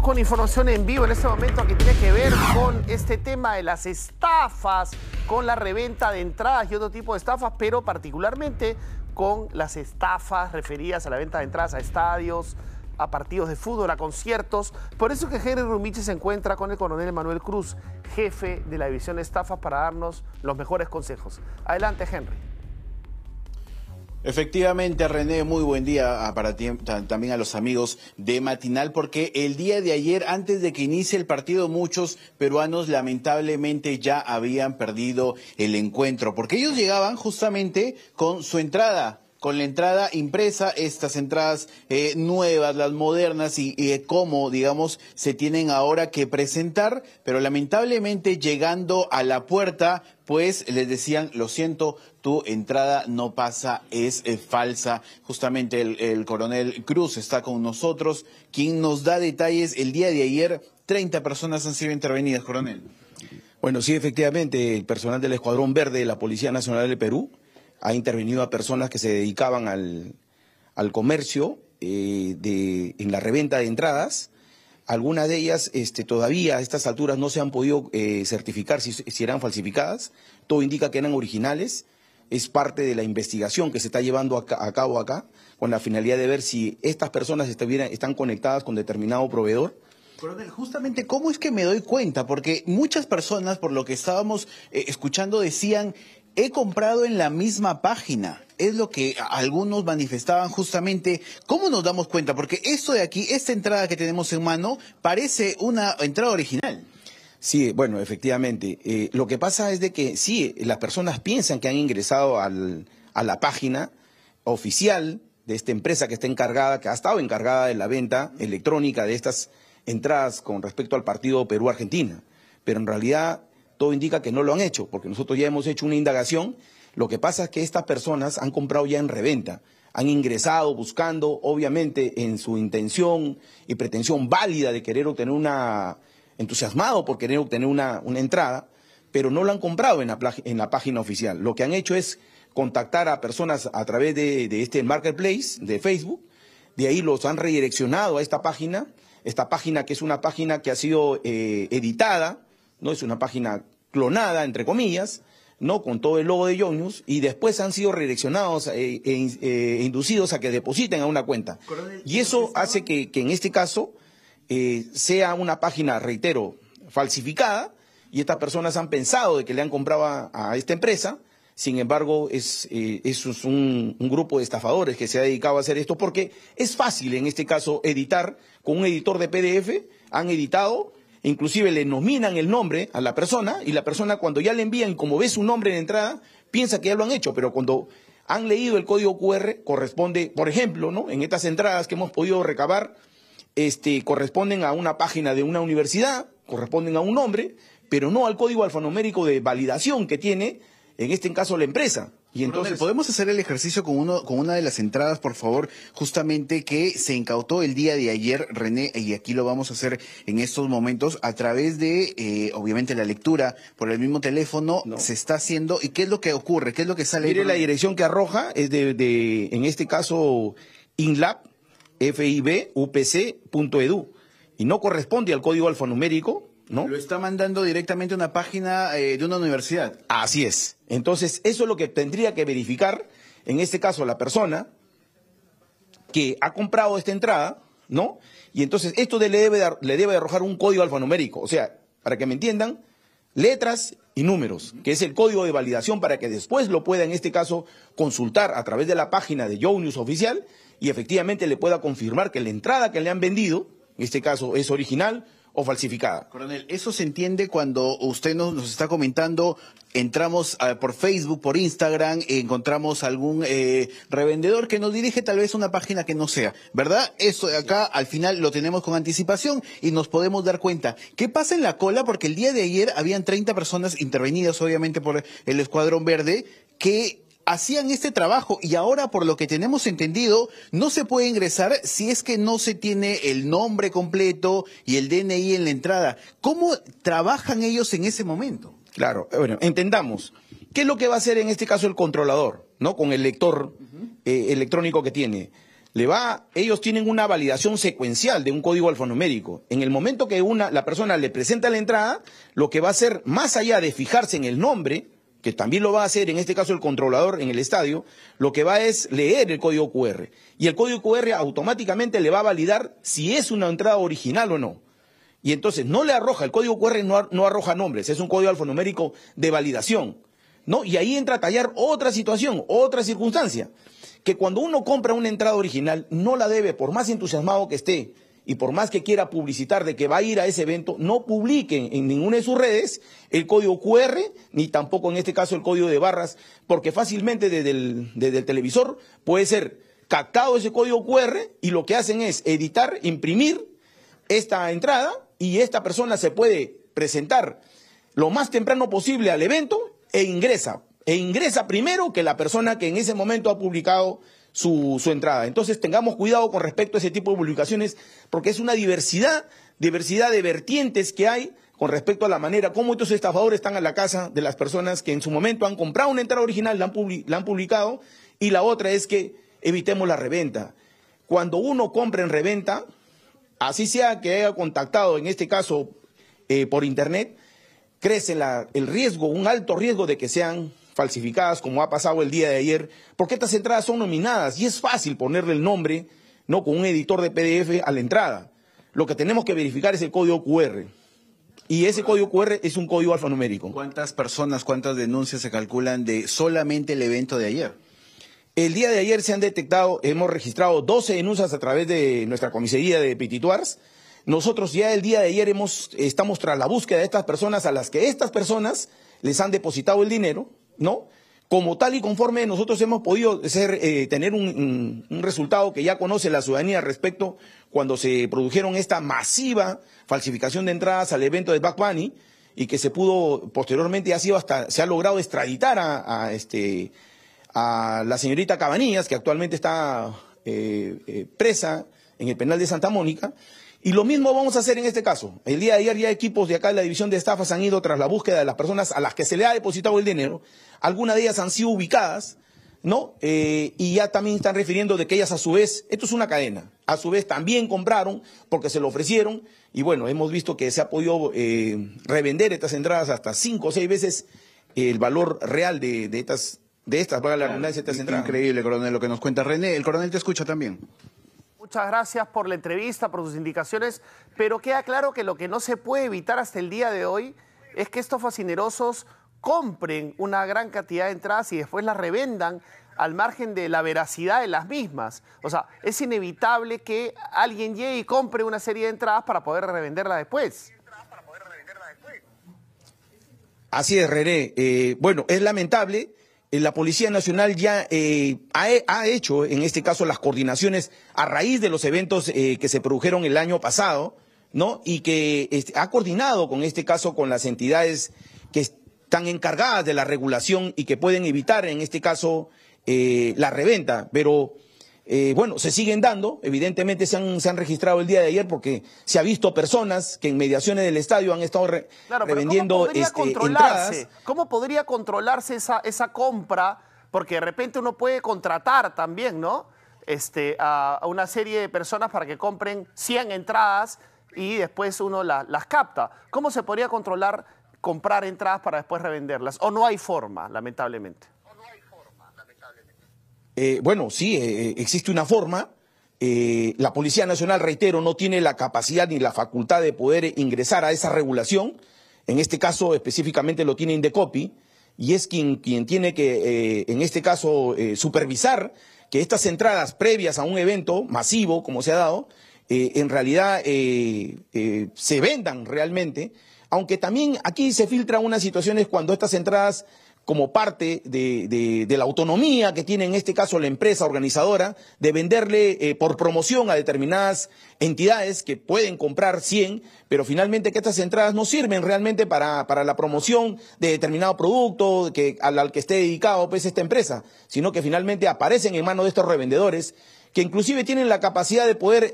con información en vivo en este momento que tiene que ver con este tema de las estafas, con la reventa de entradas y otro tipo de estafas, pero particularmente con las estafas referidas a la venta de entradas a estadios, a partidos de fútbol, a conciertos. Por eso que Henry Rumiche se encuentra con el coronel Manuel Cruz, jefe de la división de estafas, para darnos los mejores consejos. Adelante, Henry. Efectivamente, René, muy buen día ah, para también a los amigos de Matinal, porque el día de ayer, antes de que inicie el partido, muchos peruanos lamentablemente ya habían perdido el encuentro, porque ellos llegaban justamente con su entrada con la entrada impresa, estas entradas eh, nuevas, las modernas y, cómo, digamos, se tienen ahora que presentar, pero lamentablemente llegando a la puerta, pues les decían, lo siento, tu entrada no pasa, es eh, falsa. Justamente el, el coronel Cruz está con nosotros, quien nos da detalles. El día de ayer, 30 personas han sido intervenidas, coronel. Bueno, sí, efectivamente, el personal del Escuadrón Verde de la Policía Nacional del Perú ha intervenido a personas que se dedicaban al, al comercio eh, de, en la reventa de entradas. Algunas de ellas este, todavía a estas alturas no se han podido eh, certificar si, eran falsificadas. Todo indica que eran originales. Es parte de la investigación que se está llevando a, cabo acá con la finalidad de ver si estas personas están conectadas con determinado proveedor. Coronel, justamente, ¿cómo es que me doy cuenta? Porque muchas personas, por lo que estábamos eh, escuchando, decían, he comprado en la misma página. Es lo que algunos manifestaban justamente. ¿Cómo nos damos cuenta? Porque esto de aquí, esta entrada que tenemos en mano, parece una entrada original. Sí, bueno, efectivamente. Eh, lo que pasa es de que sí, las personas piensan que han ingresado al, a la página oficial de esta empresa que está encargada, que ha estado encargada de la venta electrónica de estas entradas con respecto al partido Perú-Argentina. Pero en realidad todo indica que no lo han hecho, porque nosotros ya hemos hecho una indagación. Lo que pasa es que estas personas han comprado ya en reventa, han ingresado buscando, obviamente, en su intención y pretensión válida de querer obtener una, entusiasmado por querer obtener una, una entrada, pero no lo han comprado en la, página oficial. Lo que han hecho es contactar a personas a través de, este marketplace de Facebook, de ahí los han redireccionado a esta página, esta página que es una página que ha sido eh, editada, no es una página clonada, entre comillas, ¿no? con todo el logo de Yoños, y después han sido redireccionados eh, e, eh, inducidos a que depositen a una cuenta. Y eso hace que, en este caso eh, sea una página, reitero, falsificada, y estas personas han pensado de que le han comprado a, esta empresa, sin embargo, es, un, grupo de estafadores que se ha dedicado a hacer esto porque es fácil en este caso editar con un editor de PDF, han editado inclusive le nominan el nombre a la persona y la persona cuando ya le envían, como ve su nombre en entrada, piensa que ya lo han hecho, pero cuando han leído el código QR corresponde, por ejemplo, ¿no? En estas entradas que hemos podido recabar, este, corresponden a una página de una universidad, corresponden a un nombre, pero no al código alfanumérico de validación que tiene, en este caso, la empresa. Y entonces, ¿podemos hacer el ejercicio con, uno, con una de las entradas, por favor? Justamente que se incautó el día de ayer, René, y aquí lo vamos a hacer en estos momentos a través de, eh, obviamente, la lectura por el mismo teléfono. Se está haciendo. ¿Y qué es lo que ocurre? ¿Qué es lo que sale? Mire, la dirección que arroja es de, en este caso, INLAB, FIB, edu, e Y no corresponde al código alfanumérico lo está mandando directamente a una página eh, de una universidad. Así es. Entonces, eso es lo que tendría que verificar, en este caso, la persona que ha comprado esta entrada, ¿no? Y entonces esto le, debe le debe arrojar un código alfanumérico. O sea, para que me entiendan, letras y números, que es el código de validación para que después lo pueda, en este caso, consultar a través de la página de Yo News Oficial y efectivamente le pueda confirmar que la entrada que le han vendido, en este caso es original, o falsificada. Coronel, eso se entiende cuando usted nos, nos está comentando, entramos ah, por Facebook, por Instagram, encontramos algún eh, revendedor que nos dirige tal vez una página que no sea, ¿verdad? Eso acá al final lo tenemos con anticipación y nos podemos dar cuenta. ¿Qué pasa en la cola? Porque el día de ayer habían 30 personas intervenidas, obviamente, por el Escuadrón Verde, que hacían este trabajo y ahora, por lo que tenemos entendido, no se puede ingresar si es que no se tiene el nombre completo y el DNI en la entrada. ¿Cómo trabajan ellos en ese momento? Claro, eh, bueno, entendamos. ¿Qué es lo que va a hacer en este caso el controlador, no? Con el lector eh, electrónico que tiene. Le va, ellos tienen una validación secuencial de un código alfanumérico. En el momento que una, la persona le presenta la entrada, lo que va a hacer, más allá de fijarse en el nombre, que también lo va a hacer, en este caso el controlador en el estadio, lo que va es leer el código QR. Y el código QR automáticamente le va a validar si es una entrada original o no. Y entonces no le arroja, el código QR no, arroja nombres, es un código alfanumérico de validación. ¿no? Y ahí entra a tallar otra situación, otra circunstancia, que cuando uno compra una entrada original no la debe, por más entusiasmado que esté, y por más que quiera publicitar de que va a ir a ese evento, no publiquen en ninguna de sus redes el código QR, ni tampoco en este caso el código de barras, porque fácilmente desde el, televisor puede ser captado ese código QR y lo que hacen es editar, imprimir esta entrada y esta persona se puede presentar lo más temprano posible al evento e ingresa, e ingresa primero que la persona que en ese momento ha publicado su, su entrada. Entonces tengamos cuidado con respecto a ese tipo de publicaciones porque es una diversidad, diversidad de vertientes que hay con respecto a la manera como estos estafadores están a la casa de las personas que en su momento han comprado una entrada original, la han, publicado, y la otra es que evitemos la reventa. Cuando uno compra en reventa, así sea que haya contactado, en este caso eh, por internet, crece el riesgo, un alto riesgo de que sean falsificadas, como ha pasado el día de ayer, porque estas entradas son nominadas y es fácil ponerle el nombre, ¿no? Con un editor de PDF a la entrada. Lo que tenemos que verificar es el código QR. Y ese código QR es un código alfanumérico. ¿Cuántas personas, cuántas denuncias se calculan de solamente el evento de ayer? El día de ayer se han detectado, hemos registrado 12 denuncias a través de nuestra comisaría de Petituars. Nosotros ya el día de ayer hemos, estamos tras la búsqueda de estas personas a las que estas personas les han depositado el dinero, ¿no? Como tal y conforme nosotros hemos podido eh, tener un, resultado que ya conoce la ciudadanía respecto cuando se produjeron esta masiva falsificación de entradas al evento de Back y que se pudo posteriormente ha sido hasta se ha logrado extraditar a, este a la señorita Cabanillas que actualmente está eh, eh, presa en el penal de Santa Mónica y lo mismo vamos a hacer en este caso. El día de ayer ya equipos de acá de la división de estafas han ido tras la búsqueda de las personas a las que se le ha depositado el dinero. Algunas de ellas han sido ubicadas, ¿no? Eh, y ya también están refiriendo de que ellas a su vez, esto es una cadena, a su vez también compraron porque se lo ofrecieron. Y bueno, hemos visto que se ha podido eh, revender estas entradas hasta cinco o seis veces el valor real de, estas de estas, para la redundancia, estas entradas. Increíble, coronel, lo que nos cuenta René. El coronel te escucha también muchas gracias por la entrevista, por sus indicaciones, pero queda claro que lo que no se puede evitar hasta el día de hoy es que estos fascinerosos compren una gran cantidad de entradas y después las revendan al margen de la veracidad de las mismas. O sea, es inevitable que alguien llegue y compre una serie de entradas para poder revenderla después. Así es, René. Eh, bueno, es lamentable eh, la Policía Nacional ya eh, ha, hecho, en este caso, las coordinaciones a raíz de los eventos eh, que se produjeron el año pasado, ¿no? Y que ha coordinado con este caso con las entidades que están encargadas de la regulación y que pueden evitar, en este caso, la reventa. Pero eh, bueno, se siguen dando, evidentemente se han, se han, registrado el día de ayer porque se ha visto personas que en mediaciones del estadio han estado revendiendo este, entradas. ¿Cómo podría controlarse esa, esa compra? Porque de repente uno puede contratar también, ¿no? Este, a, una serie de personas para que compren 100 entradas y después uno las capta. ¿Cómo se podría controlar comprar entradas para después revenderlas? ¿O no hay forma, lamentablemente? Eh, bueno, sí, eh, eh, existe una forma. la Policía Nacional, reitero, no tiene la capacidad ni la facultad de poder ingresar a esa regulación. En este caso, específicamente, lo tiene Indecopi y es quien, quien tiene que, en este caso, supervisar que estas entradas previas a un evento masivo, como se ha dado, en realidad se vendan realmente aunque también aquí se filtran unas situaciones cuando estas entradas como parte de, la autonomía que tiene en este caso la empresa organizadora, de venderle eh, por promoción a determinadas entidades que pueden comprar 100, pero finalmente que estas entradas no sirven realmente para, la promoción de determinado producto al, que esté dedicado pues, esta empresa, sino que finalmente aparecen en manos de estos revendedores que inclusive tienen la capacidad de poder,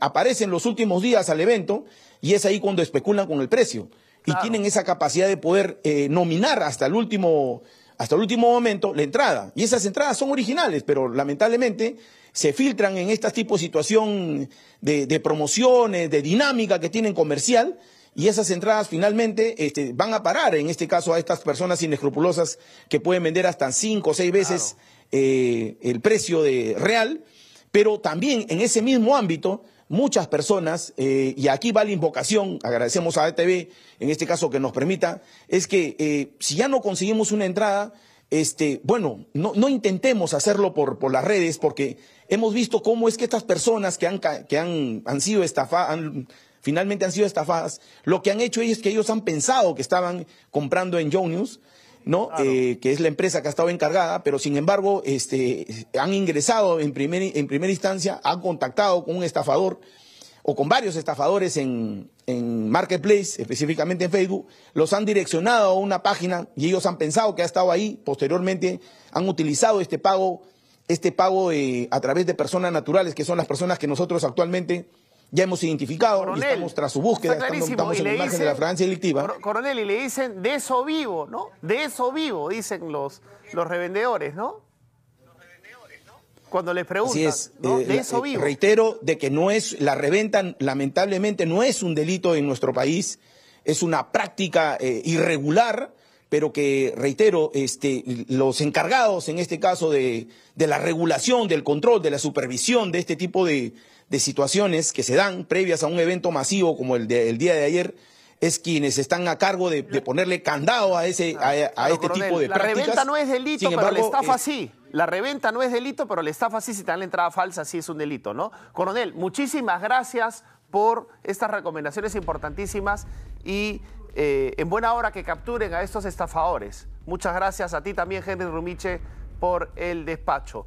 aparecen los últimos días al evento y es ahí cuando especulan con el precio y tienen esa capacidad de poder eh, nominar hasta el último hasta el último momento la entrada. Y esas entradas son originales, pero lamentablemente se filtran en este tipo de situación de, promociones, de dinámica que tienen comercial, y esas entradas finalmente este, van a parar, en este caso, a estas personas inescrupulosas que pueden vender hasta cinco o seis veces eh, el precio de real, pero también en ese mismo ámbito muchas personas, eh, y aquí va la invocación, agradecemos a ATV e en este caso que nos permita, es que eh, si ya no conseguimos una entrada, este, bueno, no, intentemos hacerlo por, por, las redes, porque hemos visto cómo es que estas personas que han, que han, sido estafadas, finalmente han sido estafadas, lo que han hecho es que ellos han pensado que estaban comprando en Jonius. ¿no? Eh, que es la empresa que ha estado encargada, pero sin embargo, este, han ingresado en, primer, en primera instancia, han contactado con un estafador o con varios estafadores en, Marketplace, específicamente en Facebook, los han direccionado a una página y ellos han pensado que ha estado ahí, posteriormente han utilizado este pago, este pago eh, a través de personas naturales, que son las personas que nosotros actualmente ya hemos identificado y estamos tras su búsqueda, estamos, en la imagen de la Francia delictiva. Coronel, y le dicen de eso vivo, ¿no? De eso vivo, dicen los, los revendedores, ¿no? Cuando les preguntan, eh, eso eh, vivo. Reitero de que no es, la reventa lamentablemente no es un delito en nuestro país, es una práctica eh, irregular pero que, reitero, este, los encargados, en este caso, de, la regulación, del control, de la supervisión de este tipo de, situaciones que se dan previas a un evento masivo como el del día de ayer, es quienes están a cargo de, ponerle candado a ah, a, este tipo de la prácticas. La reventa no es delito, pero la estafa sí. La reventa no es delito, pero la estafa sí, si te dan la entrada falsa, sí es un delito, ¿no? Coronel, muchísimas gracias por estas recomendaciones importantísimas y eh, en buena hora que capturen a estos estafadores. Muchas gracias a ti también, Henry Rumiche, por el despacho.